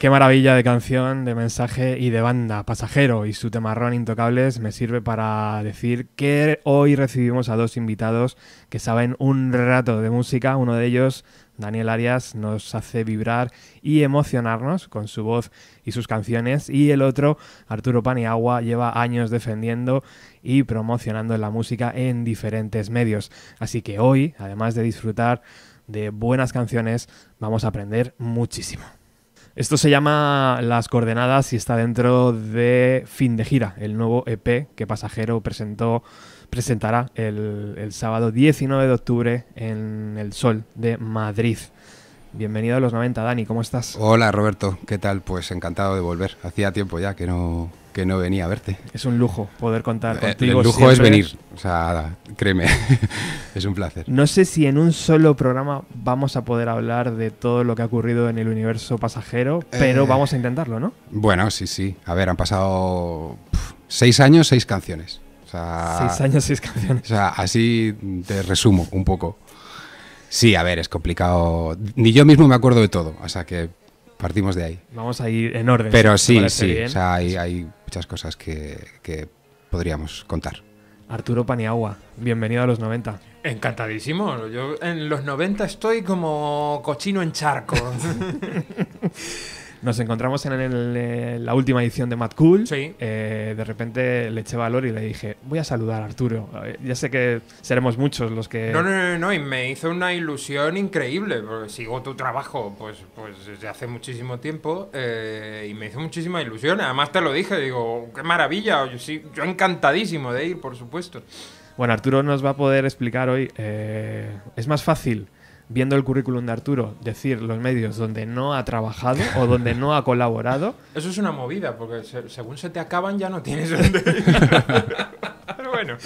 Qué maravilla de canción, de mensaje y de banda. Pasajero y su temarrón Intocables me sirve para decir que hoy recibimos a dos invitados que saben un rato de música. Uno de ellos, Daniel Arias, nos hace vibrar y emocionarnos con su voz y sus canciones. Y el otro, Arturo Paniagua, lleva años defendiendo y promocionando la música en diferentes medios. Así que hoy, además de disfrutar de buenas canciones, vamos a aprender muchísimo. Esto se llama Las Coordenadas y está dentro de Fin de Gira, el nuevo EP que Pasajero presentó, presentará el, el sábado 19 de octubre en El Sol de Madrid. Bienvenido a los 90, Dani, ¿cómo estás? Hola, Roberto, ¿qué tal? Pues encantado de volver. Hacía tiempo ya que no, que no venía a verte. Es un lujo poder contar eh, contigo. El lujo es venir, o sea, créeme, es un placer. No sé si en un solo programa vamos a poder hablar de todo lo que ha ocurrido en el universo pasajero, pero eh. vamos a intentarlo, ¿no? Bueno, sí, sí. A ver, han pasado seis años, seis canciones. seis años, seis canciones. O sea, así te resumo un poco. Sí, a ver, es complicado. Ni yo mismo me acuerdo de todo, o sea que partimos de ahí. Vamos a ir en orden. Pero sí, sí, o sea, hay, muchas cosas que, que podríamos contar. Arturo Paniagua, bienvenido a los 90. Encantadísimo, yo en los 90 estoy como cochino en charco. Nos encontramos en, eh, la última edición de Mad Cool. Eh, de repente le eché valor y le dije, voy a saludar a Arturo. Eh, ya sé que seremos muchos los que... No, no, no, no. y me hizo una ilusión increíble, porque sigo tu trabajo pues, pues desde hace muchísimo tiempo y me hizo muchísima ilusión. Además te lo dije, digo, qué maravilla, yo, sí, yo encantadísimo de ir, por supuesto. Bueno, Arturo nos va a poder explicar hoy. es más fácil viendo el currículum de Arturo, decir los medios donde no ha trabajado o donde no ha colaborado. Eso es una movida, porque según se te acaban ya no tienes Pero bueno.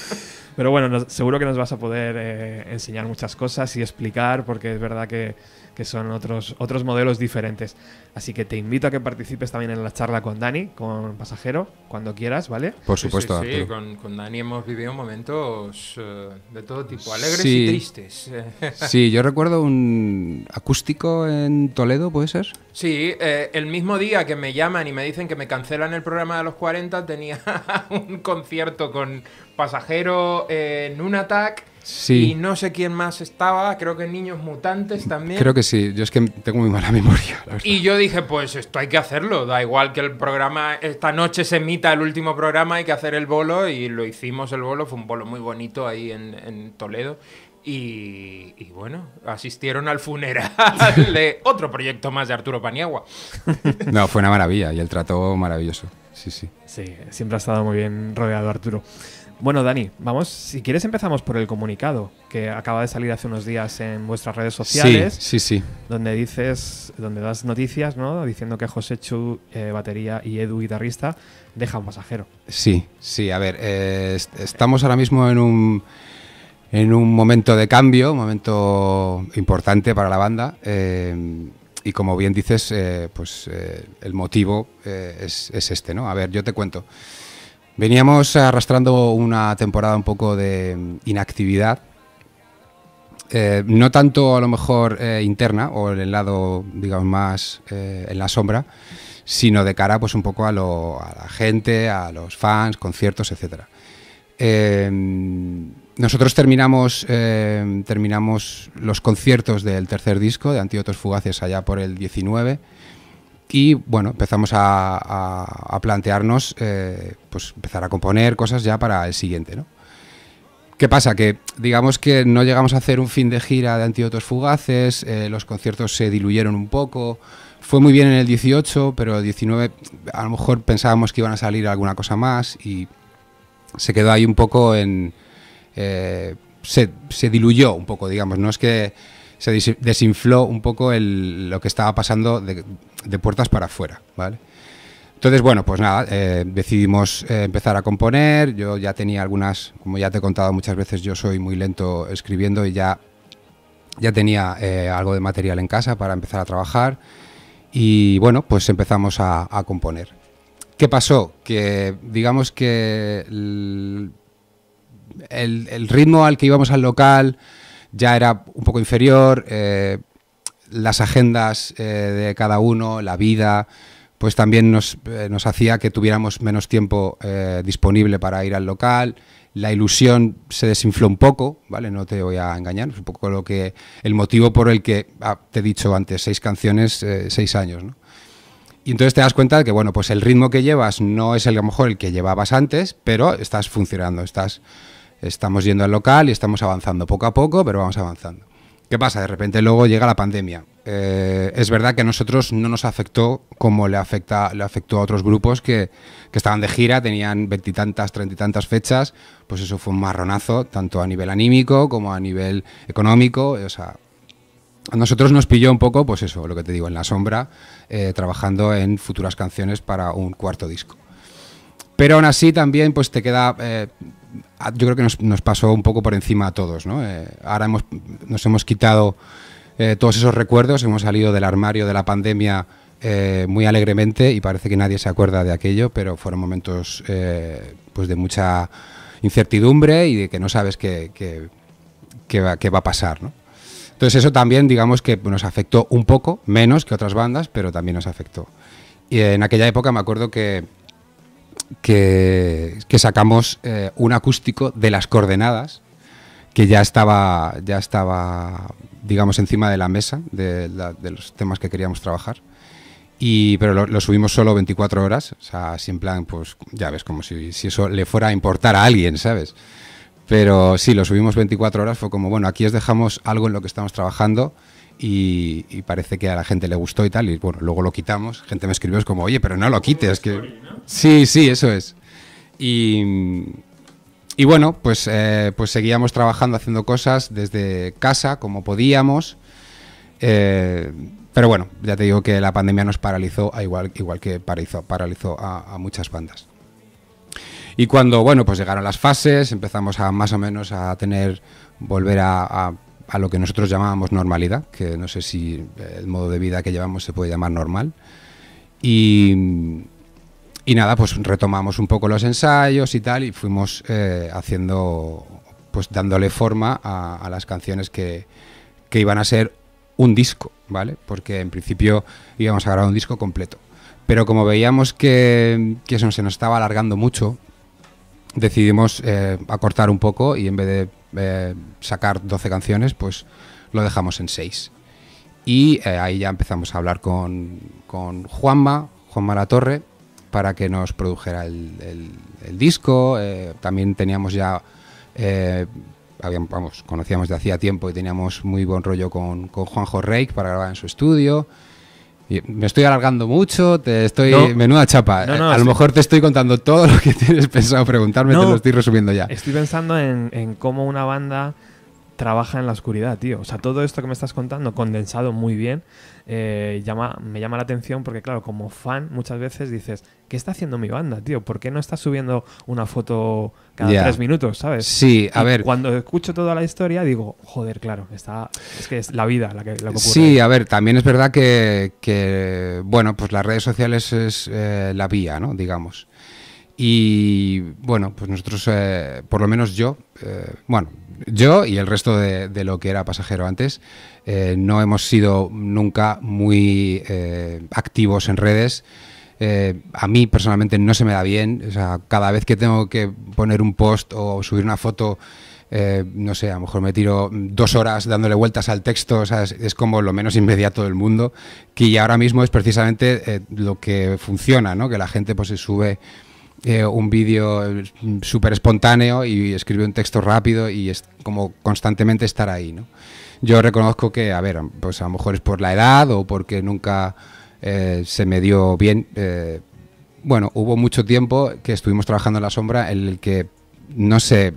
Pero bueno, seguro que nos vas a poder eh, enseñar muchas cosas y explicar, porque es verdad que, que son otros, otros modelos diferentes. Así que te invito a que participes también en la charla con Dani, con Pasajero, cuando quieras, ¿vale? Por supuesto. Sí, Con, Dani hemos vivido momentos eh, de todo tipo, alegres y tristes. sí, yo recuerdo un acústico en Toledo, ¿puede ser? Sí, eh, el mismo día que me llaman y me dicen que me cancelan el programa de los 40, tenía un concierto con Pasajero eh, en un ataque. Y no sé quién más estaba, creo que Niños Mutantes también. Creo que sí, yo es que tengo muy mala memoria. Y yo dije, pues esto hay que hacerlo, da igual que el programa, esta noche se emita el último programa, hay que hacer el bolo y lo hicimos el bolo, fue un bolo muy bonito ahí en, Toledo. Y, y, bueno, asistieron al funeral de otro proyecto más de Arturo Paniagua. No, fue una maravilla y el trato maravilloso. Sí, sí. Sí, siempre ha estado muy bien rodeado Arturo. Bueno, Dani, vamos, si quieres empezamos por el comunicado que acaba de salir hace unos días en vuestras redes sociales. Sí, sí, sí. Donde dices, donde das noticias, ¿no? Diciendo que José Chu, eh, batería, y Edu, guitarrista, deja un pasajero. Sí, sí, a ver, eh, estamos ahora mismo en un, en un momento de cambio, un momento importante para la banda. Eh, y como bien dices, pues el motivo es, es, este, ¿no? A ver, yo te cuento. Veníamos arrastrando una temporada un poco de inactividad, eh, no tanto a lo mejor eh, interna o en el lado, digamos, más eh, en la sombra, sino de cara pues un poco a, la gente, a los fans, conciertos, etc. nosotros terminamos, terminamos los conciertos del tercer disco de Antídotos Fugaces allá por el 19 y bueno, empezamos a, plantearnos eh, pues empezar a componer cosas ya para el siguiente, ¿no? ¿Qué pasa? Que digamos que no llegamos a hacer un fin de gira de antídotos fugaces, eh, los conciertos se diluyeron un poco, fue muy bien en el 18, pero el 19 a lo mejor pensábamos que iban a salir alguna cosa más y se quedó ahí un poco en... Eh, se, se diluyó un poco, digamos, no es que se desinfló un poco lo que estaba pasando de, puertas para afuera, ¿vale? Entonces, bueno, pues nada, eh, decidimos eh, empezar a componer, yo ya tenía algunas, como ya te he contado muchas veces, yo soy muy lento escribiendo y ya, ya tenía eh, algo de material en casa para empezar a trabajar y bueno, pues empezamos a, componer. ¿Qué pasó? Que digamos que el ritmo al que íbamos al local ya era un poco inferior, eh, las agendas eh, de cada uno, la vida, pues también nos, eh, hacía que tuviéramos menos tiempo disponible para ir al local, la ilusión se desinfló un poco, ¿vale? No te voy a engañar, es un poco lo que, el motivo por el que, ah, te he dicho antes, seis canciones, seis años, ¿no? Y entonces te das cuenta de que, bueno, pues el ritmo que llevas no es el, a lo mejor el que llevabas antes, pero estás funcionando, estás Estamos yendo al local y estamos avanzando poco a poco, pero vamos avanzando. ¿Qué pasa? De repente luego llega la pandemia. Eh, es verdad que a nosotros no nos afectó como le, afecta, le afectó a otros grupos que, estaban de gira, tenían veintitantas, treinta y tantas fechas. Pues eso fue un marronazo, tanto a nivel anímico como a nivel económico. O sea, a nosotros nos pilló un poco, pues eso, lo que te digo, en la sombra, eh, trabajando en futuras canciones para un cuarto disco. Pero aún así también pues te queda eh, yo creo que nos, pasó un poco por encima a todos. ¿no? Eh, ahora hemos, nos hemos quitado eh, todos esos recuerdos, hemos salido del armario de la pandemia eh, muy alegremente y parece que nadie se acuerda de aquello, pero fueron momentos pues de mucha incertidumbre y de que no sabes qué, qué, qué, va, va, a pasar. ¿no? Entonces eso también digamos que nos afectó un poco, menos que otras bandas, pero también nos afectó. Y en aquella época me acuerdo que que, sacamos eh, un acústico de las coordenadas que ya estaba, ya estaba digamos, encima de la mesa de, los temas que queríamos trabajar. Y, pero lo, subimos solo 24 horas, o sea, en plan, pues ya ves, como si, si eso le fuera a importar a alguien, ¿sabes? Pero sí, lo subimos 24 horas, fue como, bueno, aquí os dejamos algo en lo que estamos trabajando, y, parece que a la gente le gustó y tal. Y bueno, luego lo quitamos. Gente me escribió, es como, oye, pero no lo quites. Que... Sí, sí, eso es. Y, bueno, pues, eh, pues seguíamos trabajando, haciendo cosas desde casa, como podíamos. Eh, pero bueno, ya te digo que la pandemia nos paralizó, igual, igual que paralizó, paralizó a, muchas bandas. Y cuando, bueno, pues llegaron las fases, empezamos a más o menos a tener, volver a a lo que nosotros llamábamos normalidad, que no sé si eh, el modo de vida que llevamos se puede llamar normal. Y, nada, pues retomamos un poco los ensayos y tal, y fuimos eh, haciendo, pues dándole forma a, las canciones que, iban a ser un disco, ¿vale? Porque en principio íbamos a grabar un disco completo. Pero como veíamos que, que eso se nos estaba alargando mucho, decidimos eh, acortar un poco y en vez de eh, sacar 12 canciones, pues lo dejamos en 6. Y eh, ahí ya empezamos a hablar con, con Juanma, Juanma La Torre, para que nos produjera el, disco. Eh, también teníamos ya, vamos, conocíamos de hacía tiempo y teníamos muy buen rollo con, con Juanjo Reik para grabar en su estudio. Me estoy alargando mucho, te estoy. menuda chapa. Eh, a lo mejor te estoy contando todo lo que tienes pensado preguntarme, te lo estoy resumiendo ya. Estoy pensando en, en, cómo una banda trabaja en la oscuridad, tío. O sea, todo esto que me estás contando, condensado muy bien. Eh, llama, me llama la atención porque, claro, como fan muchas veces dices, ¿qué está haciendo mi banda, tío? ¿Por qué no está subiendo una foto cada tres minutos, sabes? Sí, a ver. Cuando escucho toda la historia digo, joder, claro, está, es que es la vida la que, la Sí, a ver, también es verdad que, bueno, pues las redes sociales es eh, la vía, ¿no? Digamos. Y bueno, pues nosotros, eh, por lo menos yo, eh, bueno, yo y el resto de, lo que era pasajero antes, eh, no hemos sido nunca muy activos en redes. a mí personalmente no se me da bien. O sea, cada vez que tengo que poner un post o subir una foto, no sé, a lo mejor me tiro dos horas dándole vueltas al texto. O sea, es, como lo menos inmediato del mundo. Que ahora mismo es precisamente lo que funciona, ¿no? Que la gente pues se sube eh, un vídeo mm, súper espontáneo y escribir un texto rápido y es como constantemente estar ahí, ¿no? Yo reconozco que, a ver, pues a lo mejor es por la edad o porque nunca eh, se me dio bien. Eh, bueno, hubo mucho tiempo que estuvimos trabajando en la sombra en el que no se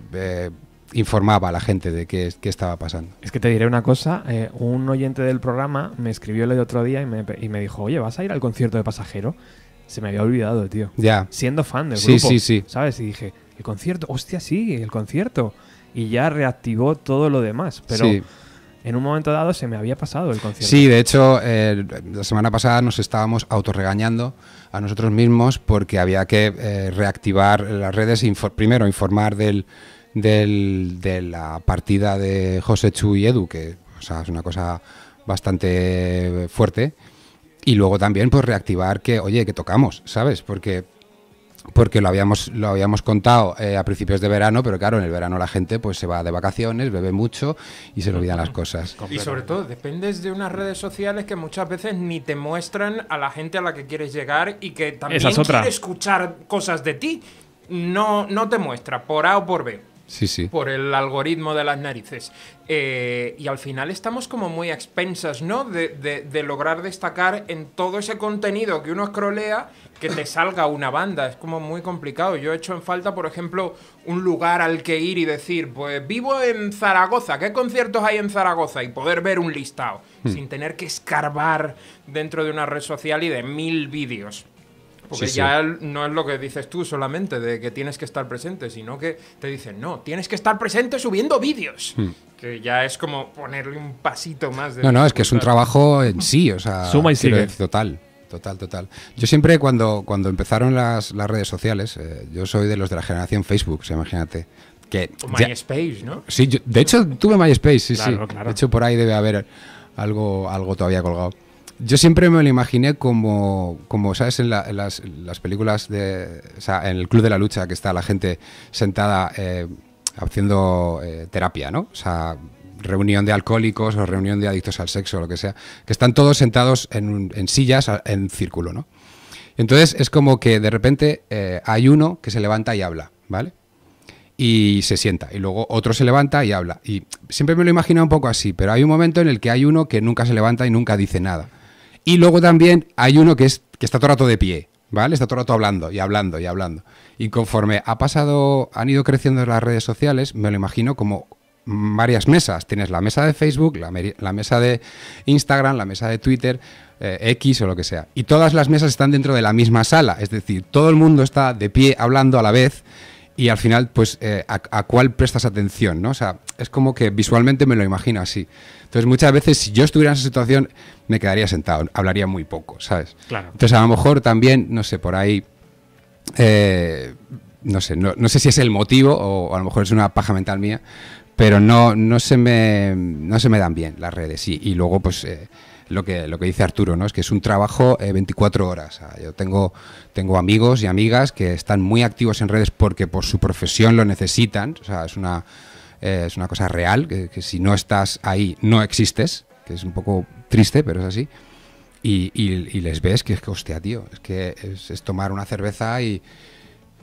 informaba a la gente de qué, estaba pasando. Es que te diré una cosa, un oyente del programa me escribió el otro día y me, y me, dijo, oye, ¿vas a ir al concierto de pasajero? se me había olvidado, tío. Ya. Siendo fan del sí, grupo. Sí, sí, ¿Sabes? Y dije, el concierto, hostia, sí, el concierto. Y ya reactivó todo lo demás. Pero en un momento dado se me había pasado el concierto. Sí, de hecho, la semana pasada nos estábamos autorregañando a nosotros mismos porque había que eh, reactivar las redes, primero informar del, del, de la partida de José Chu y Edu, que o sea, es una cosa bastante fuerte. Y luego también, pues reactivar que, oye, que tocamos, ¿sabes? Porque porque lo habíamos, lo habíamos contado eh, a principios de verano, pero claro, en el verano la gente pues se va de vacaciones, bebe mucho y se le olvidan las cosas. Y sobre todo, dependes de unas redes sociales que muchas veces ni te muestran a la gente a la que quieres llegar y que también quiere escuchar cosas de ti. No, no te muestra, por A o por B. Por el algoritmo de las narices. Eh, y al final estamos como muy a expensas, ¿no? De, lograr destacar en todo ese contenido que uno escrolea que te salga una banda. Es como muy complicado. Yo he hecho en falta, por ejemplo, un lugar al que ir y decir, pues vivo en Zaragoza, ¿qué conciertos hay en Zaragoza? Y poder ver un listado, hmm. sin tener que escarbar dentro de una red social y de mil vídeos. Porque ya no es lo que dices tú solamente de que tienes que estar presente, sino que te dicen, no, tienes que estar presente subiendo vídeos. Hmm. Que ya es como ponerle un pasito más de... No, no, es que es un trabajo en sí, o sea... Suma y sigue. total, total, total. Yo siempre cuando, cuando empezaron las, redes sociales, eh, yo soy de los de la generación Facebook, se imagínate. Que MySpace, ¿no? Sí, de hecho tuve MySpace, sí, sí. De hecho por ahí debe haber algo, algo todavía colgado. Yo siempre me lo imaginé como, como ¿sabes? En, las, películas de. O sea, en el Club de la Lucha, que está la gente sentada eh, haciendo eh, terapia, ¿no? O sea, reunión de alcohólicos o reunión de adictos al sexo, o lo que sea, que están todos sentados en, sillas, en círculo, ¿no? Entonces es como que de repente eh, hay uno que se levanta y habla, ¿vale? Y se sienta, y luego otro se levanta y habla. Y siempre me lo imaginado un poco así, pero hay un momento en el que hay uno que nunca se levanta y nunca dice nada. Y luego también hay uno que, es, que está todo el rato de pie, ¿vale? Está todo el rato hablando y hablando y hablando. Y conforme ha pasado, han ido creciendo las redes sociales, me lo imagino como varias mesas. Tienes la mesa de Facebook, la, mesa de Instagram, la mesa de Twitter, eh, X o lo que sea. Y todas las mesas están dentro de la misma sala, es decir, todo el mundo está de pie hablando a la vez y al final, pues, eh, a, cuál prestas atención, ¿no? O sea, es como que visualmente me lo imagino así. Entonces, muchas veces, si yo estuviera en esa situación, me quedaría sentado, hablaría muy poco, ¿sabes? Claro. Entonces, a lo mejor también, no sé, por ahí. Eh, no sé, no, sé si es el motivo o, a lo mejor es una paja mental mía, pero no, no, se, me, no se me dan bien las redes. Y, luego, pues, eh, lo que, lo que dice Arturo, ¿no? Es que es un trabajo 24 eh, horas. yo tengo, tengo amigos y amigas que están muy activos en redes porque por su profesión lo necesitan. O sea, es una, eh, es una cosa real, que, si no estás ahí no existes, que es un poco triste, pero es así. Y, les ves que es que, hostia, tío, es que es, tomar una cerveza y,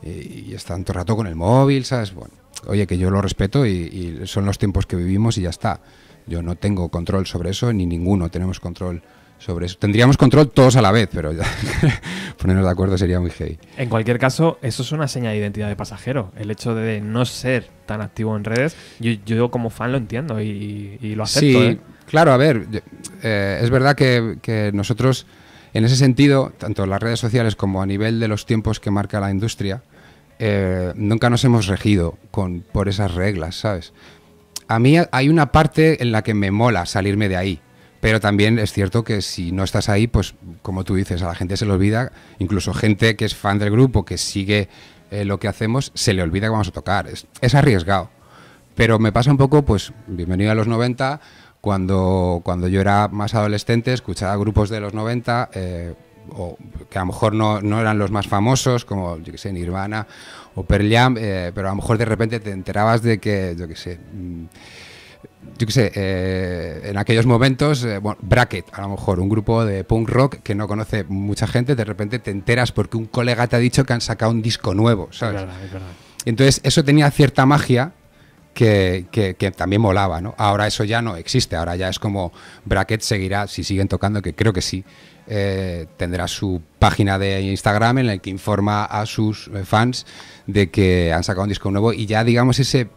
y, rato con el móvil, ¿sabes? Bueno, oye, que yo lo respeto y son los tiempos que vivimos y ya está. Yo no tengo control sobre eso, ni ninguno tenemos control sobre eso. Tendríamos control todos a la vez, pero ya, ponernos de acuerdo sería muy gay En cualquier caso, eso es una señal de identidad de pasajero. El hecho de no ser tan activo en redes, yo, como fan lo entiendo y, lo acepto. Sí, ¿eh? claro, a ver, eh, es verdad que, nosotros, en ese sentido, tanto en las redes sociales como a nivel de los tiempos que marca la industria, eh, nunca nos hemos regido con, por esas reglas, ¿sabes? a mí hay una parte en la que me mola salirme de ahí. Pero también es cierto que si no estás ahí, pues como tú dices, a la gente se le olvida, incluso gente que es fan del grupo, que sigue eh, lo que hacemos, se le olvida que vamos a tocar. Es, es, arriesgado. Pero me pasa un poco, pues, bienvenido a los 90, cuando, cuando yo era más adolescente, escuchaba grupos de los 90, o que a lo mejor no, no, eran los más famosos, como, yo sé, Nirvana o Pearl eh, pero a lo mejor de repente te enterabas de que, yo que sé... Mm, yo qué sé, eh, en aquellos momentos, eh, Bracket, a lo mejor, un grupo de punk rock que no conoce mucha gente, de repente te enteras porque un colega te ha dicho que han sacado un disco nuevo, ¿sabes? Entonces, eso tenía cierta magia que, que, que, también molaba, ¿no? Ahora eso ya no existe, ahora ya es como Bracket seguirá, si siguen tocando, que creo que sí, eh, tendrá su página de Instagram en la que informa a sus eh, fans de que han sacado un disco nuevo y ya digamos ese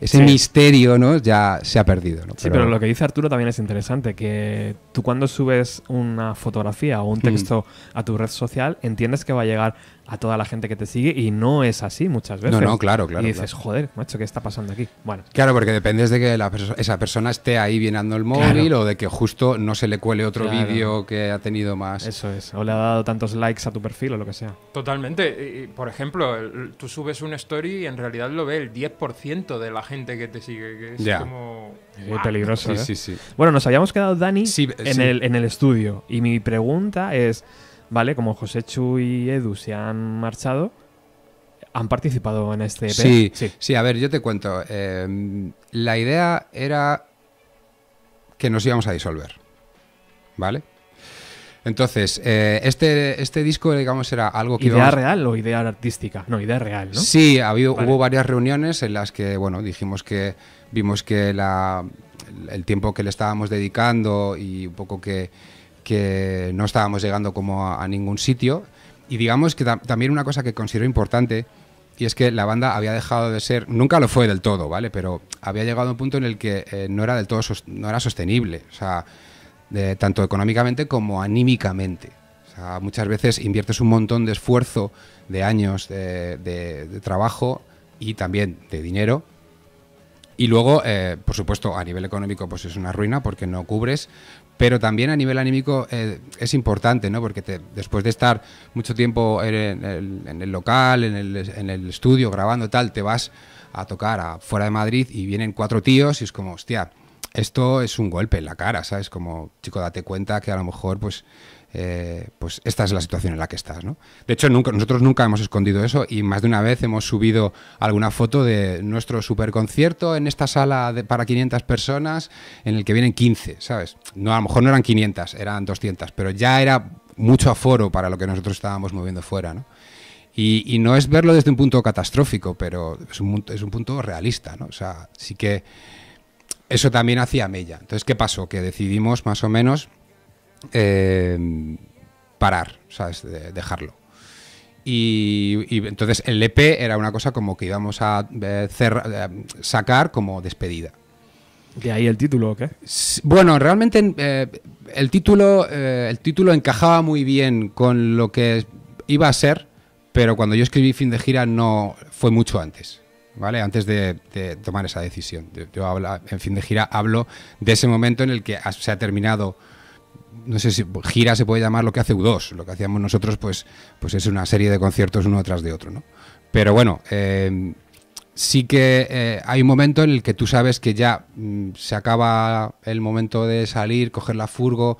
ese misterio ¿no? ya se ha perdido. Sí, pero... lo que dice Arturo también es interesante, que tú cuando subes una fotografía o un hmm. texto a tu red social, entiendes que va a llegar a toda la gente que te sigue y no es así muchas veces. No, no, claro, claro. Y dices, joder, macho, ¿qué está pasando aquí? Bueno. Claro, porque dependes de que esa persona esté ahí viendo el móvil o de que justo no se le cuele otro vídeo que ha tenido más. Eso es, o le ha dado tantos likes a tu perfil o lo que sea. Totalmente. por ejemplo, tú subes una story y en realidad lo ve el 10% de la gente que te sigue, que es como... Muy peligroso. Sí, ¿eh? sí, sí. Bueno, nos habíamos quedado, Dani, El, en el estudio y mi pregunta es... ¿vale? Como José Chu y Edu se han marchado, han participado en este EP. Sí, sí, a ver, yo te cuento. Em, la idea era que nos íbamos a disolver, ¿vale? Entonces, eh, este, este disco, digamos, era algo que... ¿Idea real o idea artística? No, idea real, ¿no? Sí, ha habido, hubo varias reuniones en las que, bueno, dijimos que vimos que el tiempo que le estábamos dedicando y un poco que que no estábamos llegando como a, ningún sitio. Y digamos que también una cosa que considero importante, y es que la banda había dejado de ser, nunca lo fue del todo, ¿vale? Pero había llegado a un punto en el que eh, no era del todo, no era sostenible, o sea, de, tanto económicamente como anímicamente. muchas veces inviertes un montón de esfuerzo, de años, de, de trabajo y también de dinero y luego, eh, por supuesto, a nivel económico, pues es una ruina porque no cubres, pero también a nivel anímico eh, es importante, ¿no? Porque te, después de estar mucho tiempo en el, local, en el, estudio, grabando tal, te vas a tocar a fuera de Madrid y vienen cuatro tíos y es como, hostia, esto es un golpe en la cara, ¿sabes? Como, chico, date cuenta que a lo mejor, pues, eh, pues esta es la situación en la que estás. ¿no? De hecho, nosotros nunca hemos escondido eso y más de una vez hemos subido alguna foto de nuestro superconcierto en esta sala para 500 personas en el que vienen 15, ¿sabes? No, a lo mejor no eran 500, eran 200, pero ya era mucho aforo para lo que nosotros estábamos moviendo fuera. ¿no? Y, no es verlo desde un punto catastrófico, pero es un, es un punto realista. ¿no? O sea, sí que eso también hacía mella. Entonces, ¿qué pasó? Que decidimos más o menos eh, parar, ¿sabes? dejarlo. Y, entonces el EP era una cosa como que íbamos a eh, eh, sacar como despedida. ¿De ahí el título o qué? Bueno, realmente el, título, el título encajaba muy bien con lo que iba a ser, pero cuando yo escribí Fin de Gira no fue mucho antes. ¿Vale? Antes de, tomar esa decisión. en fin de gira hablo de ese momento en el que se ha terminado no sé si gira se puede llamar lo que hace U2, lo que hacíamos nosotros pues, pues es una serie de conciertos uno tras de otro, ¿no? Pero bueno, eh, sí que eh, hay un momento en el que tú sabes que ya mm, se acaba el momento de salir, coger la furgo,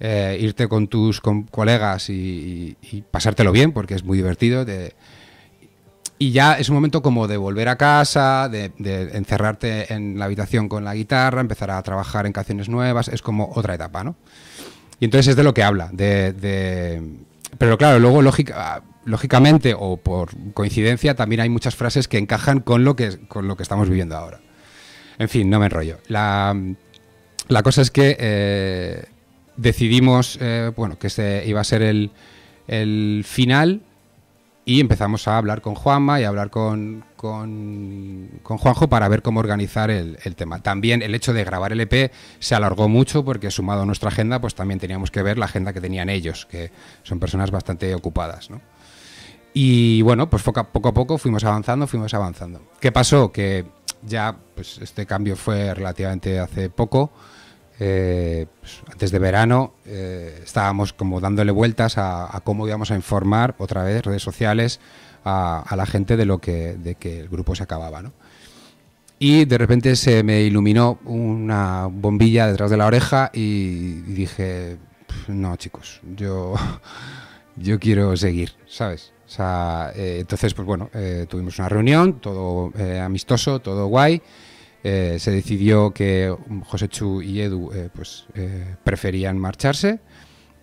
eh, irte con tus colegas y, pasártelo bien, porque es muy divertido. de y ya es un momento como de volver a casa, de, encerrarte en la habitación con la guitarra, empezar a trabajar en canciones nuevas, es como otra etapa, ¿no? Y entonces es de lo que habla, de... pero claro, luego ah, lógicamente o por coincidencia también hay muchas frases que encajan con lo que, con lo que estamos viviendo ahora. En fin, no me enrollo. La, cosa es que eh, decidimos, eh, bueno, que este iba a ser el, el final y empezamos a hablar con Juanma y a hablar con, Juanjo para ver cómo organizar el, tema. También el hecho de grabar el EP se alargó mucho porque sumado a nuestra agenda, pues también teníamos que ver la agenda que tenían ellos, que son personas bastante ocupadas. ¿no? Y bueno, pues poco a, poco a poco fuimos avanzando, fuimos avanzando. ¿Qué pasó? Que ya pues, este cambio fue relativamente hace poco eh, pues, antes de verano eh, estábamos como dándole vueltas a, cómo íbamos a informar otra vez redes sociales a, la gente de lo que, de que el grupo se acababa. ¿no? Y de repente se me iluminó una bombilla detrás de la oreja y dije, no chicos, yo, yo quiero seguir, ¿sabes? Eh, entonces, pues bueno, eh, tuvimos una reunión, todo amistoso, todo guay. Eh, se decidió que José Chu y Edu eh, pues, eh, preferían marcharse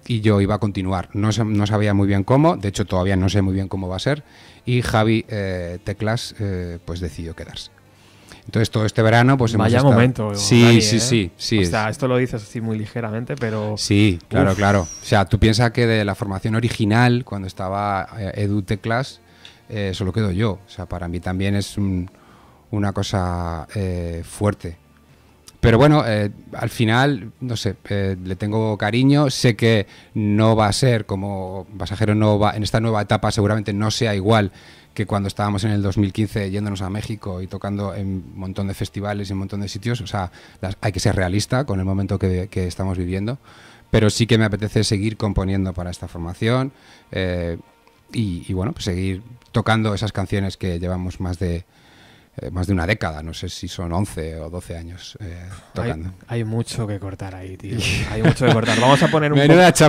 y yo iba a continuar. No, sabía muy bien cómo, de hecho todavía no sé muy bien cómo va a ser, y Javi Teclas pues decidió quedarse. Entonces todo este verano pues Vaya momento. Sí, sí, sí, sí, esto lo dices así muy ligeramente, pero... Sí, claro, claro. O sea, tú piensas que de la formación original, cuando estaba Edu Teclas, solo quedo yo. O sea, para mí también es un, una cosa eh, fuerte. Pero bueno, eh, al final, no sé, eh, le tengo cariño, sé que no va a ser como pasajero, no va, en esta nueva etapa seguramente no sea igual que cuando estábamos en el 2015 yéndonos a México y tocando en un montón de festivales y un montón de sitios, o sea, hay que ser realista con el momento que, estamos viviendo, pero sí que me apetece seguir componiendo para esta formación y, bueno, pues seguir tocando esas canciones que llevamos más de eh, más de una década, no sé si son 11 o 12 años eh, tocando. Hay, mucho que cortar ahí, tío. Hay mucho que cortar. Vamos a poner un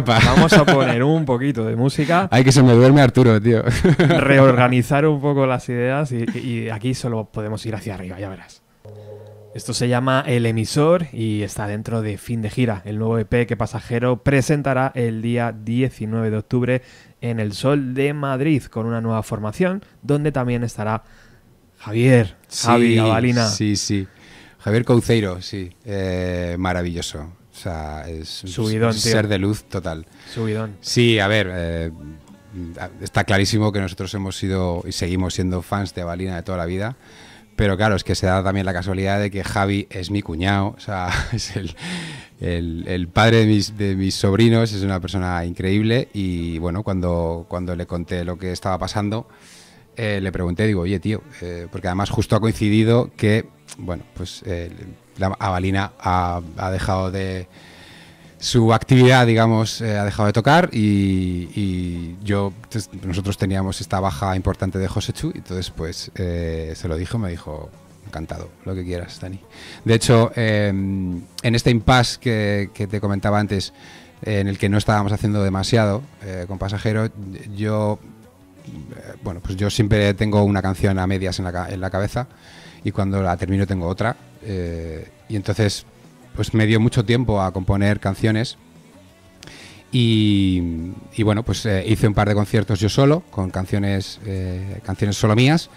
Vamos a poner un poquito de música. Hay que se me duerme Arturo, tío. reorganizar un poco las ideas y, y aquí solo podemos ir hacia arriba, ya verás. Esto se llama El Emisor y está dentro de Fin de Gira, el nuevo EP que Pasajero presentará el día 19 de octubre en el Sol de Madrid con una nueva formación donde también estará Javier, Javi, Avalina. Sí, sí. Javier Couceiro, sí. Eh, maravilloso. O sea, es un ser de luz total. Subidón. Sí, a ver, eh, está clarísimo que nosotros hemos sido y seguimos siendo fans de Avalina de toda la vida. Pero claro, es que se da también la casualidad de que Javi es mi cuñado, o sea, es el, padre de mis, sobrinos, es una persona increíble y bueno, cuando, cuando le conté lo que estaba pasando, eh, le pregunté, digo, oye, tío, eh, porque además justo ha coincidido que, bueno, pues eh, la Avalina ha, dejado de. Su actividad, digamos, ha dejado de tocar y, yo, pues, nosotros teníamos esta baja importante de Josechu, entonces pues se lo dijo, me dijo, encantado, lo que quieras, Dani. De hecho, em, en este impasse que, te comentaba antes, en el que no estábamos haciendo demasiado con pasajeros, yo eh, bueno, pues yo siempre tengo una canción a medias en la, en la cabeza y cuando la termino tengo otra. Eh, y entonces, pues me dio mucho tiempo a componer canciones. Y, bueno, pues eh, hice un par de conciertos yo solo, con canciones, canciones solo mías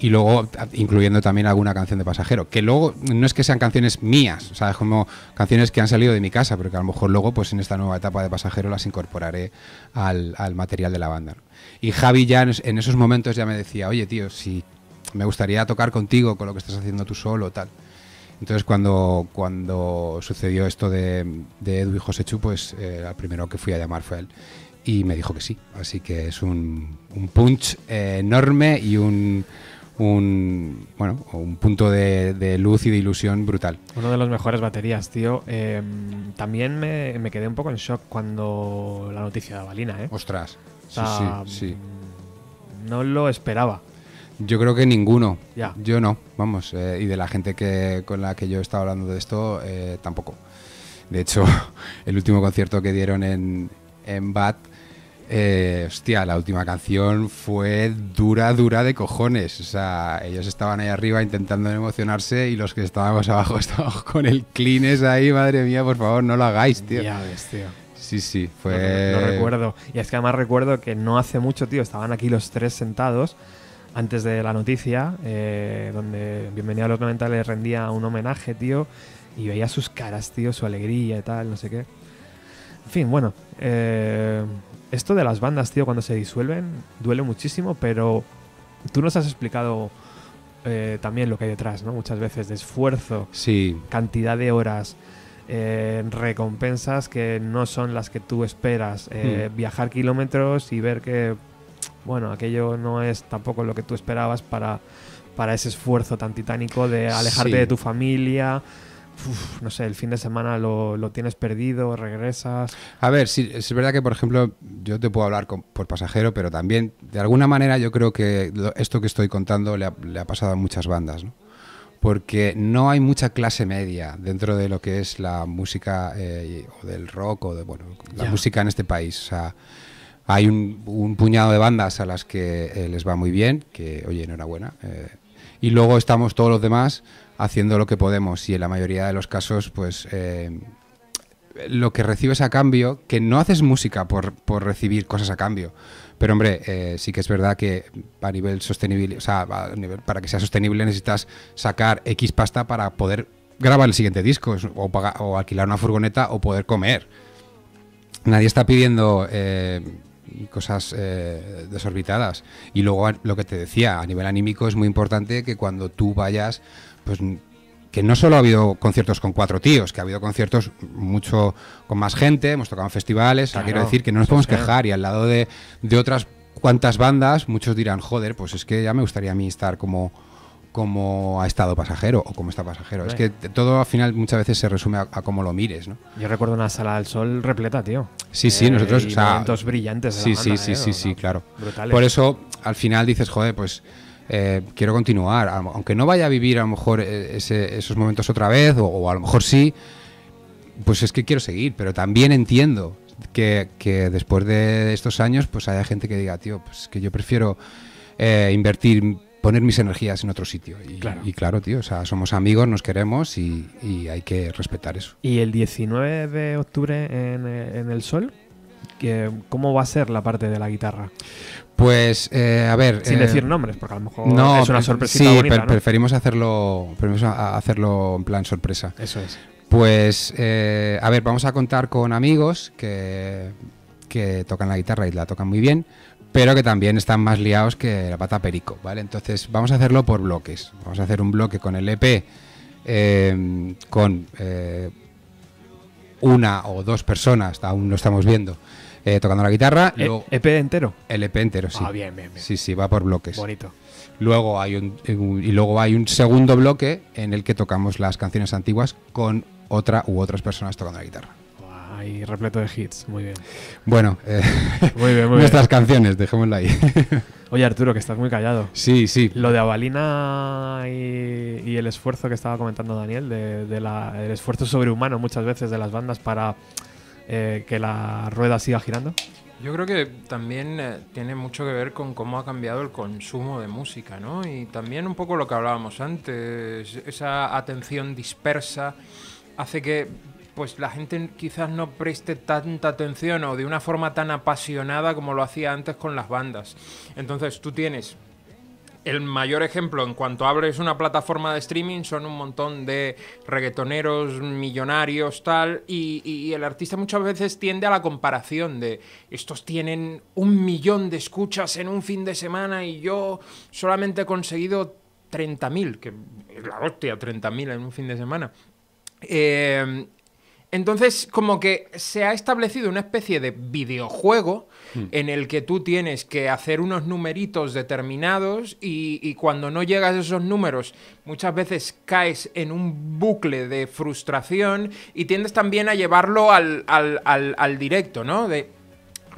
y luego incluyendo también alguna canción de pasajero, que luego no es que sean canciones mías, o sea, es como canciones que han salido de mi casa, pero que a lo mejor luego, pues en esta nueva etapa de pasajero las incorporaré al, al material de la banda. Y Javi ya en, esos momentos ya me decía, oye tío, si me gustaría tocar contigo con lo que estás haciendo tú solo, tal. Entonces cuando, cuando sucedió esto de, de Edu y José Chu, pues el eh, primero que fui a llamar fue él y me dijo que sí. Así que es un, un punch eh, enorme y un un, bueno, un punto de, luz y de ilusión brutal. Uno de los mejores baterías, tío. Em, también me, quedé un poco en shock cuando la noticia de Balina, ¿eh? Ostras. sí, sí, No lo esperaba. Yo creo que ninguno. Ya. Yo no, vamos. Eh, y de la gente que, con la que yo he estado hablando de esto, eh, tampoco. De hecho, el último concierto que dieron en, en BAT eh, hostia, la última canción fue dura, dura de cojones. O sea, ellos estaban ahí arriba intentando emocionarse y los que estábamos abajo estábamos con el es ahí, madre mía, por favor, no lo hagáis, tío. Ya tío. Sí, sí, fue. No, recuerdo. Y es que además recuerdo que no hace mucho, tío, estaban aquí los tres sentados antes de la noticia, eh, donde Bienvenido a los 90 les rendía un homenaje, tío, y veía sus caras, tío, su alegría y tal, no sé qué. En fin, bueno. Eh, esto de las bandas, tío, cuando se disuelven, duele muchísimo, pero tú nos has explicado eh, también lo que hay detrás, ¿no? Muchas veces de esfuerzo, cantidad de horas, eh, recompensas que no son las que tú esperas, eh, hmm. viajar kilómetros y ver que, bueno, aquello no es tampoco lo que tú esperabas para, para ese esfuerzo tan titánico de alejarte de tu familia no sé, el fin de semana lo, tienes perdido, regresas. A ver, sí, es verdad que, por ejemplo, yo te puedo hablar por pasajero, pero también, de alguna manera, yo creo que esto que estoy contando le ha, pasado a muchas bandas, Porque no hay mucha clase media dentro de lo que es la música eh, o del rock o de, bueno, la música en este país. hay un, puñado de bandas a las que eh, les va muy bien, que, oye, enhorabuena. Eh, y luego estamos todos los demás haciendo lo que podemos y en la mayoría de los casos, pues eh, lo que recibes a cambio, que no haces música por, recibir cosas a cambio, pero hombre, eh, sí que es verdad que a nivel sostenible, o sea, para que sea sostenible necesitas sacar X pasta para poder grabar el siguiente disco o, pagar, o alquilar una furgoneta o poder comer. Nadie está pidiendo... Eh, cosas desorbitadas. Y luego lo que te decía, a nivel anímico es muy importante que cuando tú vayas pues que no solo ha habido conciertos con cuatro tíos, que ha habido conciertos mucho con más gente, hemos tocado festivales, quiero decir que no nos podemos quejar y al lado de, otras cuantas bandas, muchos dirán, joder, pues es que ya me gustaría a mí estar como, como ha estado pasajero o como está pasajero. Es que todo al final muchas veces se resume a, cómo lo mires, ¿no? Yo recuerdo una sala del sol repleta, tío. Sí, sí, eh, nosotros... Y momentos brillantes. sí, sí, sí, ¿eh? sí, sí, claro. Por eso al final dices, joder, pues eh, quiero continuar, aunque no vaya a vivir a lo mejor eh, esos momentos otra vez, o, a lo mejor sí, pues es que quiero seguir, pero también entiendo que, después de estos años pues haya gente que diga, tío, pues que yo prefiero eh, invertir poner mis energías en otro sitio. Y claro, y claro tío, o sea, somos amigos, nos queremos y, hay que respetar eso. ¿Y el 19 de octubre en, en El Sol? ¿Cómo va a ser la parte de la guitarra? Pues, eh, a ver. Sin eh, decir nombres, porque a lo mejor es una sorpresita sí, bonita, preferimos hacerlo, preferimos hacerlo en plan sorpresa. Eso es. Pues, eh, a ver, vamos a contar con amigos que, que tocan la guitarra y la tocan muy bien, pero que también están más liados que la pata perico, ¿vale? Entonces, vamos a hacerlo por bloques. Vamos a hacer un bloque con el EP, con una o dos personas, aún no estamos viendo, eh, tocando la guitarra. ¿El EP entero? El EP entero, sí. Ah, bien, Sí, sí, va por bloques. Bonito. Luego hay un, y luego hay un segundo bloque en el que tocamos las canciones antiguas con otra u otras personas tocando la guitarra. Y repleto de hits, muy bien. Bueno, eh, nuestras canciones, dejémosla ahí. Oye, Arturo, que estás muy callado. Sí, sí. Lo de Avalina y, el esfuerzo que estaba comentando Daniel, el esfuerzo sobrehumano muchas veces de las bandas para eh, que la rueda siga girando. Yo creo que también eh, tiene mucho que ver con cómo ha cambiado el consumo de música, ¿no? Y también un poco lo que hablábamos antes, esa atención dispersa hace que pues la gente quizás no preste tanta atención o de una forma tan apasionada como lo hacía antes con las bandas. Entonces tú tienes el mayor ejemplo en cuanto abres una plataforma de streaming son un montón de reggaetoneros, millonarios, tal, y, el artista muchas veces tiende a la comparación de estos tienen un millón de escuchas en un fin de semana y yo solamente he conseguido 30.000, que la hostia, 30.000 en un fin de semana. Eh, entonces, como que se ha establecido una especie de videojuego hmm. en el que tú tienes que hacer unos numeritos determinados y, cuando no llegas a esos números, muchas veces caes en un bucle de frustración y tiendes también a llevarlo al, al, al, al directo, ¿no? De,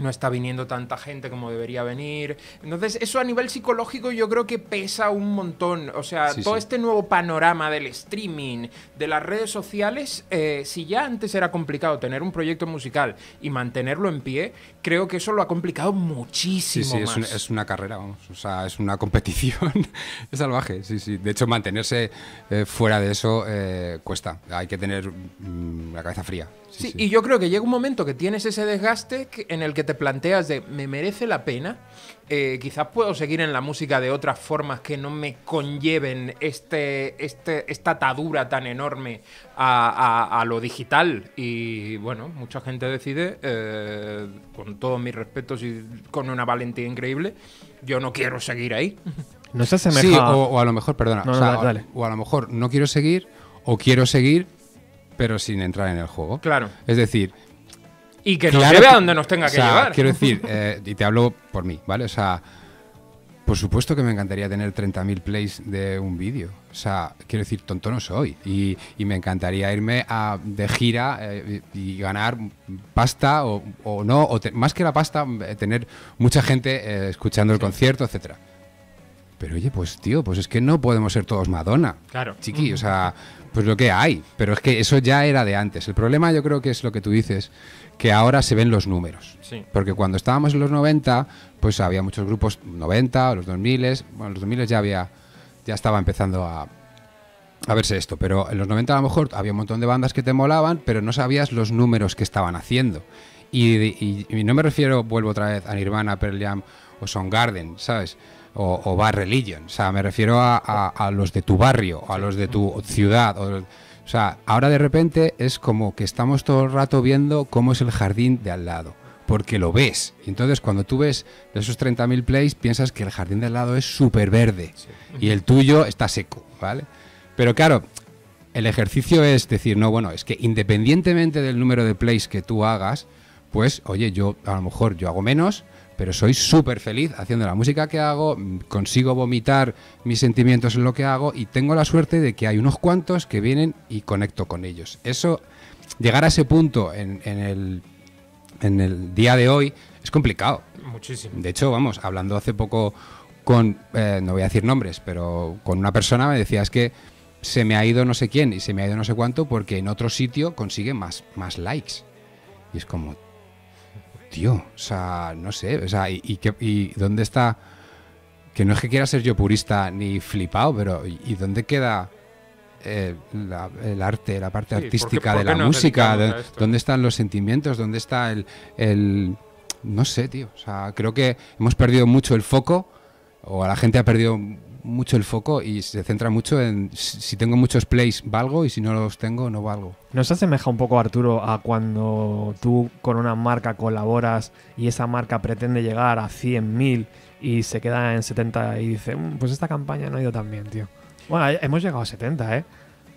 no está viniendo tanta gente como debería venir. Entonces, eso a nivel psicológico yo creo que pesa un montón. O sea, todo este nuevo panorama del streaming, de las redes sociales, eh, si ya antes era complicado tener un proyecto musical y mantenerlo en pie, creo que eso lo ha complicado muchísimo. Sí, sí, Es, una, carrera, vamos. O sea, es una competición salvaje, sí, sí. De hecho, mantenerse eh, fuera de eso eh, cuesta. Hay que tener mm, la cabeza fría. Sí, y yo creo que llega un momento que tienes ese desgaste en el que te planteas de, ¿me merece la pena? Eh, quizás puedo seguir en la música de otras formas que no me conlleven este, este esta atadura tan enorme a, lo digital. Y bueno, mucha gente decide, eh, con todos mis respetos y con una valentía increíble, yo no quiero seguir ahí. No se asemeja. o, a lo mejor, perdona, o a lo mejor no quiero seguir o quiero seguir pero sin entrar en el juego. Claro. Es decir. Y que lleve a donde nos tenga que o sea, llevar. Quiero decir, eh, y te hablo por mí, ¿vale? O sea, por supuesto que me encantaría tener 30.000 plays de un vídeo. O sea, quiero decir, tonto no soy. Y, y me encantaría irme a, de gira eh, y ganar pasta o, o no, o más que la pasta, eh, tener mucha gente escuchando el concierto, etcétera. Pero oye, pues tío, pues es que no podemos ser todos Madonna. Claro. Chiqui, o sea, pues lo que hay, pero es que eso ya era de antes. El problema yo creo que es lo que tú dices, que ahora se ven los números. Porque cuando estábamos en los 90, pues había muchos grupos, 90, los 2000, bueno, los 2000 ya había ya estaba empezando a, verse esto, pero en los 90 a lo mejor había un montón de bandas que te molaban, pero no sabías los números que estaban haciendo. Y, no me refiero, vuelvo otra vez a Nirvana, Pearl Jam o Garden, ¿sabes? o, o Religion. O sea, me refiero a, los de tu barrio, a los de tu ciudad. O, sea, ahora de repente es como que estamos todo el rato viendo cómo es el jardín de al lado porque lo ves. entonces cuando tú ves esos 30.000 plays, piensas que el jardín de al lado es súper verde y el tuyo está seco, ¿vale? Pero claro, el ejercicio es decir, no, bueno, es que independientemente del número de plays que tú hagas, pues, oye, yo a lo mejor yo hago menos, pero soy súper feliz haciendo la música que hago, consigo vomitar mis sentimientos en lo que hago y tengo la suerte de que hay unos cuantos que vienen y conecto con ellos. Eso, llegar a ese punto en, el, día de hoy es complicado. Muchísimo. De hecho, vamos, hablando hace poco con, eh, no voy a decir nombres, pero con una persona me decía, es que se me ha ido no sé quién y se me ha ido no sé cuánto porque en otro sitio consigue más, más likes. Y es como, tío, o sea, no sé, o sea, ¿y, dónde está? Que no es que quiera ser yo purista ni flipado, pero ¿y dónde queda eh, el arte, la parte artística de la música? ¿Dónde están los sentimientos? ¿Dónde está el, el, No sé, tío, o sea, creo que hemos perdido mucho el foco o la gente ha perdido mucho el foco y se centra mucho en si tengo muchos plays valgo y si no los tengo no valgo. ¿Nos asemeja un poco Arturo a cuando tú con una marca colaboras y esa marca pretende llegar a 100.000 y se queda en 70 y dice, mm, pues esta campaña no ha ido tan bien, tío? Bueno, hemos llegado a 70, ¿eh?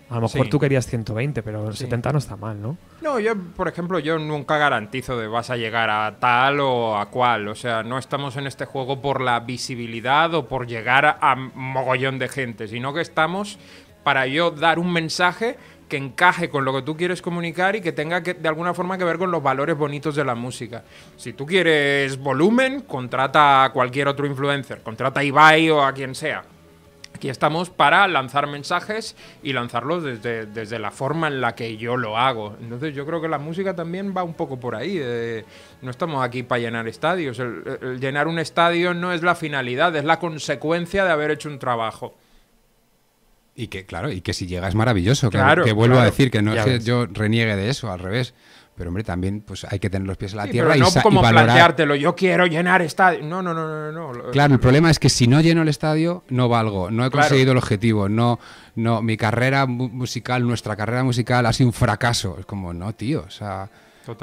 A lo mejor tú querías 120, pero 70 no está mal, ¿no? No, yo, por ejemplo, yo nunca garantizo de vas a llegar a tal o a cual. O sea, no estamos en este juego por la visibilidad o por llegar a mogollón de gente, sino que estamos para yo dar un mensaje que encaje con lo que tú quieres comunicar y que tenga que, de alguna forma que ver con los valores bonitos de la música. Si tú quieres volumen, contrata a cualquier otro influencer, contrata a Ibai o a quien sea Aquí estamos para lanzar mensajes y lanzarlos desde, desde, la forma en la que yo lo hago. Entonces yo creo que la música también va un poco por ahí. no estamos aquí para llenar estadios. llenar un estadio no es la finalidad, es la consecuencia de haber hecho un trabajo. Y que, claro, y que si llega es maravilloso. que, vuelvo a decir que no es que yo reniegue de eso, al revés. Pero hombre, también pues hay que tener los pies en la tierra pero no y como planteártelo, yo quiero llenar estadio. No, no, no, no, no. Claro, el problema es que si no lleno el estadio no valgo, no he conseguido el objetivo, no no mi carrera musical, nuestra carrera musical ha sido un fracaso. Es como, no, tío, o sea,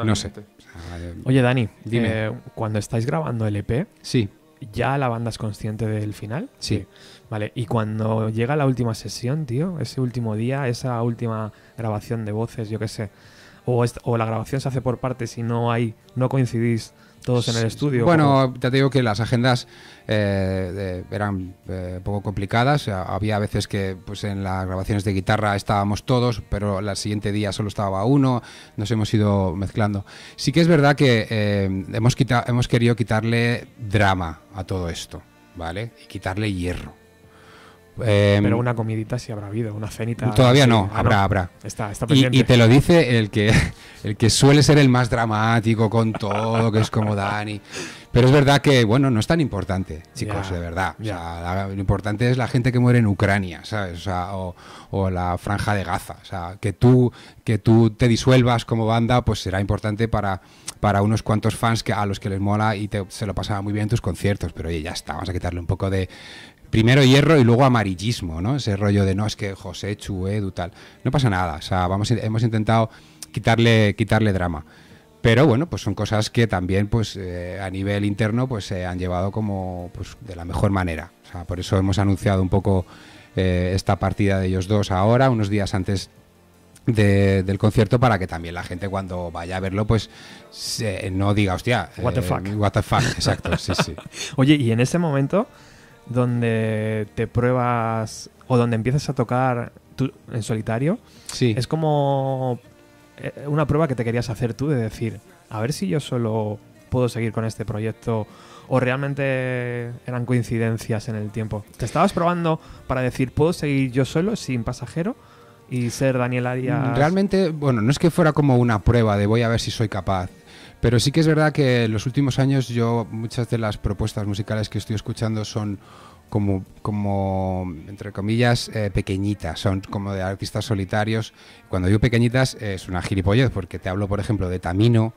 no sé. Eh, Oye, Dani, dime, eh, cuando estáis grabando el EP, sí. ¿Ya la banda es consciente del final? Sí. sí. Vale, y cuando llega la última sesión, tío, ese último día, esa última grabación de voces, yo qué sé, o, la grabación se hace por partes y no hay, no coincidís todos en el estudio. Bueno, te digo que las agendas eh, eran eh, poco complicadas. Había veces que pues, en las grabaciones de guitarra estábamos todos, pero el siguiente día solo estaba uno. Nos hemos ido mezclando. Sí que es verdad que eh, hemos, hemos querido quitarle drama a todo esto, ¿vale? Y quitarle hierro Em, Pero una comidita sí habrá habido, una cenita. Todavía ah, no, habrá, habrá. Está, Y, te lo dice el que, el que suele ser el más dramático con todo, que es como Dani. Pero es verdad que, bueno, no es tan importante, chicos, de verdad. lo importante es la gente que muere en Ucrania, ¿sabes? O, la franja de Gaza. O sea, que tú, que tú te disuelvas como banda, pues será importante para, para unos cuantos fans que, a los que les mola y se lo pasaba muy bien en tus conciertos. Pero oye, ya está, vamos a quitarle un poco de, primero hierro y luego amarillismo, ¿no? Ese rollo de no, es que José, Chu, Edu, tal. No pasa nada, o sea, vamos, hemos intentado quitarle, quitarle drama. Pero bueno, pues son cosas que también pues eh, a nivel interno pues se han llevado como pues, de la mejor manera. O sea, por eso hemos anunciado un poco eh, esta partida de ellos dos ahora, unos días antes del concierto para que también la gente cuando vaya a verlo pues no diga, hostia, what the eh, fuck. What the fuck, exacto, sí, sí. Oye, y en ese momento, donde te pruebas o donde empiezas a tocar tú, en solitario, es como eh, una prueba que te querías hacer tú de decir, a ver si yo solo puedo seguir con este proyecto o realmente eran coincidencias en el tiempo. ¿Te estabas probando para decir, puedo seguir yo solo sin pasajero? Y ser Daniel Arias. Mm, realmente, bueno, no es que fuera como una prueba de voy a ver si soy capaz. Pero sí que es verdad que en los últimos años yo muchas de las propuestas musicales que estoy escuchando son como, como entre comillas, eh, pequeñitas, son como de artistas solitarios. Cuando digo pequeñitas eh, es una gilipollez, porque te hablo, por ejemplo, de Tamino,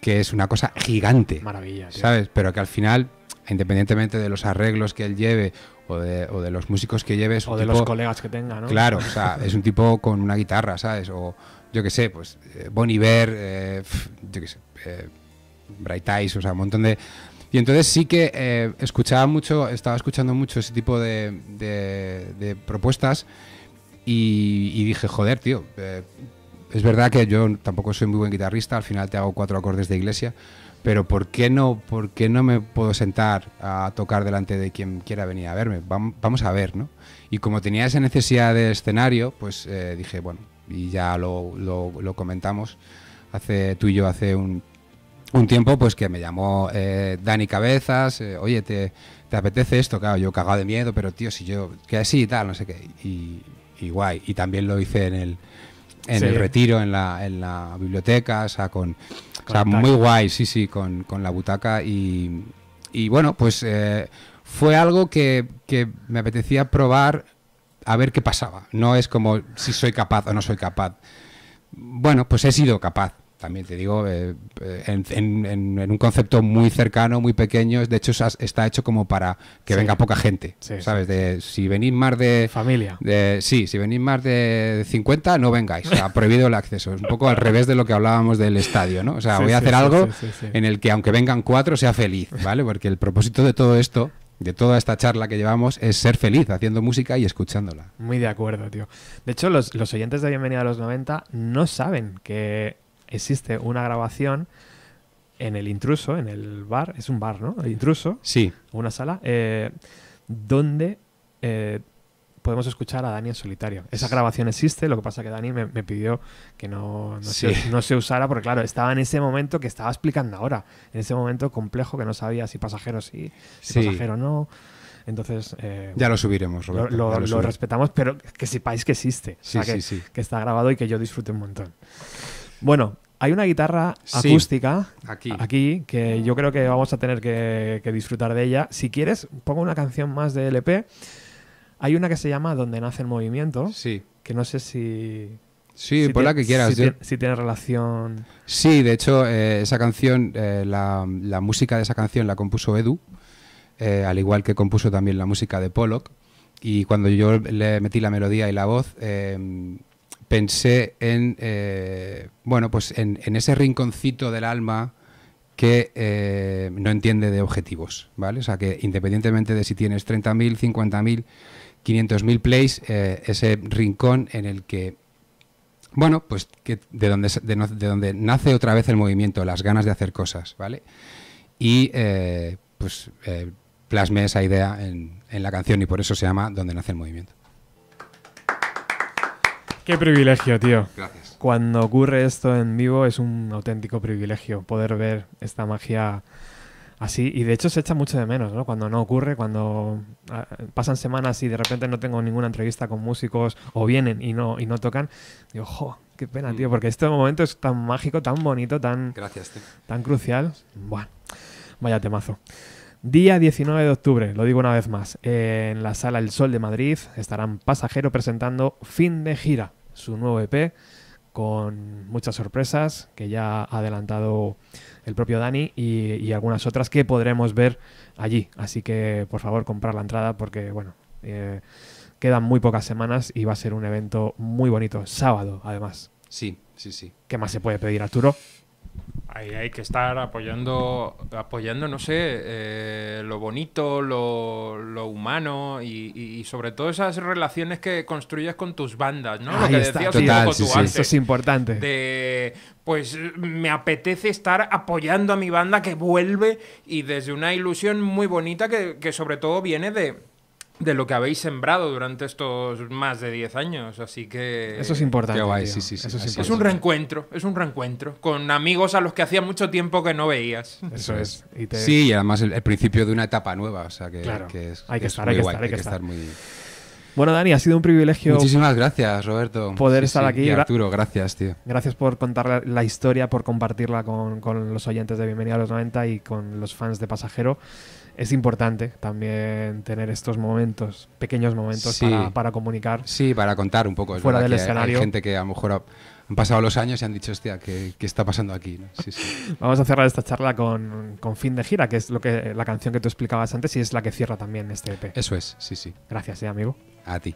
que es una cosa gigante. Maravilla. ¿Sabes? Pero que al final, independientemente de los arreglos que él lleve o de, o de los músicos que lleves... O de los colegas que tenga, ¿no? Claro, o sea, es un tipo con una guitarra, ¿sabes? O yo qué sé, pues eh, Bon Iver, yo qué sé, eh, Bright Eyes, o sea, un montón de... Y entonces sí que eh, escuchaba mucho, estaba escuchando mucho ese tipo de, propuestas y, dije, joder, tío, eh, es verdad que yo tampoco soy muy buen guitarrista, al final te hago cuatro acordes de iglesia, pero ¿por qué no, por no me puedo sentar a tocar delante de quien quiera venir a verme? Vamos a ver, ¿no? Y como tenía esa necesidad de escenario, pues dije, bueno, y ya lo, comentamos hace, tú y yo hace un, un tiempo pues que me llamó eh, Dani Cabezas, eh, oye, te, apetece esto? Claro, yo cagado de miedo, pero tío, si yo, que así y tal, no sé qué, y, guay. Y también lo hice en el, en el retiro, en la, biblioteca, o sea, con, muy guay, sí, sí, con, la butaca. Y, bueno, pues eh, fue algo que me apetecía probar a ver qué pasaba. No es como si soy capaz o no soy capaz. Bueno, pues he sido capaz también te digo, eh, eh, en, un concepto muy cercano, muy pequeño. De hecho, está hecho como para que venga poca gente. ¿Sabes? De, si venís más de. Familia. sí, si venís más de 50, no vengáis. Ha prohibido el acceso. Es un poco al revés de lo que hablábamos del estadio, ¿no? O sea, voy a hacer algo en el que, aunque vengan cuatro, sea feliz, ¿vale? Porque el propósito de todo esto de toda esta charla que llevamos es ser feliz haciendo música y escuchándola. Muy de acuerdo, tío. De hecho, los, los oyentes de Bienvenida a los 90 no saben que existe una grabación en el intruso, en el bar, es un bar, ¿no? El intruso. Sí. Una sala, eh, donde eh, podemos escuchar a Dani en solitario. Esa grabación existe, lo que pasa que Dani me, pidió que no, no, se, usara, porque claro, estaba en ese momento que estaba explicando ahora, en ese momento complejo que no sabía si pasajero sí, si pasajero no. Entonces. Eh, ya lo subiremos, Lo, respetamos, pero que sepáis que existe. que, que está grabado y que yo disfrute un montón. Bueno, hay una guitarra acústica aquí. que yo creo que vamos a tener que, disfrutar de ella. Si quieres, pongo una canción más de LP. Hay una que se llama Donde nace el movimiento. Sí. Que no sé si. Sí, la que quieras. Si, tiene relación. Sí, de hecho, eh, esa canción, eh, la, música de esa canción la compuso Edu, eh, al igual que compuso también la música de Pollock. Y cuando yo le metí la melodía y la voz, pensé en, eh, bueno, pues en, ese rinconcito del alma que eh, no entiende de objetivos, ¿vale? O sea, que independientemente de si tienes 30.000, 50.000, 500.000 plays, eh, ese rincón en el que, bueno, pues que de, donde, de, donde nace otra vez el movimiento, las ganas de hacer cosas, ¿vale? Y pues plasmé esa idea en la canción y por eso se llama Donde nace el movimiento. Qué privilegio, tío. Gracias. Cuando ocurre esto en vivo es un auténtico privilegio poder ver esta magia así. Y de hecho se echa mucho de menos, ¿no? Cuando no ocurre, cuando ah, pasan semanas y de repente no tengo ninguna entrevista con músicos o vienen y no, y no tocan, digo, jo, qué pena, tío, mm. porque este momento es tan mágico, tan bonito, tan, Gracias, tío. tan crucial. Bueno, vaya temazo. Día 19 de octubre, lo digo una vez más, en la sala El Sol de Madrid estarán Pasajero presentando Fin de Gira, su nuevo EP con muchas sorpresas que ya ha adelantado el propio Dani y, algunas otras que podremos ver allí. Así que por favor comprar la entrada porque bueno, eh, quedan muy pocas semanas y va a ser un evento muy bonito, sábado además. Sí, sí, sí. ¿Qué más se puede pedir Arturo? hay que estar apoyando, apoyando no sé, eh, lo bonito, lo, humano y, sobre todo esas relaciones que construyes con tus bandas, ¿no? lo que decías un es importante. pues me apetece estar apoyando a mi banda que vuelve y desde una ilusión muy bonita que sobre todo viene de de lo que habéis sembrado durante estos más de 10 años, así que... Eso es importante. es, un reencuentro, es un reencuentro, con amigos a los que hacía mucho tiempo que no veías. Eso es. Sí, y además el, principio de una etapa nueva, o sea que, hay que, estar, hay que muy... Bueno, Dani, ha sido un privilegio. Muchísimas gracias, Roberto. Poder estar aquí. Arturo, gracias, tío. Gracias por contar la historia, por compartirla con, los oyentes de Bienvenida a los 90 y con los fans de Pasajero es importante también tener estos momentos, pequeños momentos para, comunicar. Sí, para contar un poco. fuera del escenario. gente que a lo mejor han pasado los años y han dicho, hostia, ¿qué, está pasando aquí? Vamos a cerrar esta charla con, Fin de Gira, que es lo que la canción que tú explicabas antes y es la que cierra también este EP. Eso es, sí, sí. Gracias, ¿eh, amigo. A ti.